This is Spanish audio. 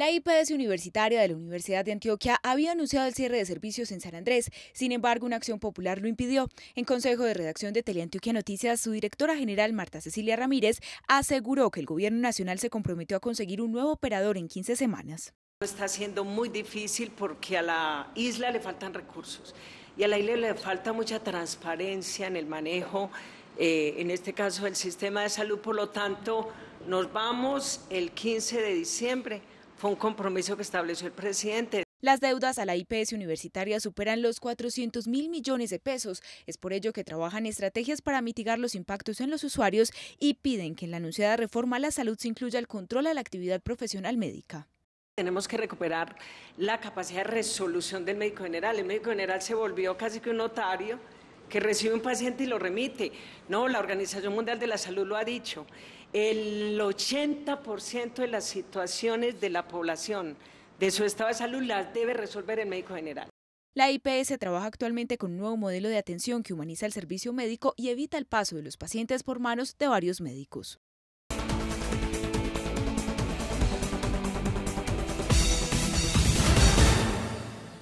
La IPS universitaria de la Universidad de Antioquia había anunciado el cierre de servicios en San Andrés, sin embargo una acción popular lo impidió. En consejo de redacción de Teleantioquia Noticias, su directora general Marta Cecilia Ramírez aseguró que el gobierno nacional se comprometió a conseguir un nuevo operador en 15 semanas. Está siendo muy difícil porque a la isla le faltan recursos y a la isla le falta mucha transparencia en el manejo, eh, en este caso del sistema de salud, por lo tanto nos vamos el 15 de diciembre fue un compromiso que estableció el presidente. Las deudas a la IPS universitaria superan los 400 mil millones de pesos. Es por ello que trabajan estrategias para mitigar los impactos en los usuarios y piden que en la anunciada reforma a la salud se incluya el control a la actividad profesional médica. Tenemos que recuperar la capacidad de resolución del médico general. El médico general se volvió casi que un notario que recibe un paciente y lo remite. No, la Organización Mundial de la Salud lo ha dicho. El 80% de las situaciones de la población de su estado de salud las debe resolver el médico general. La IPS trabaja actualmente con un nuevo modelo de atención que humaniza el servicio médico y evita el paso de los pacientes por manos de varios médicos.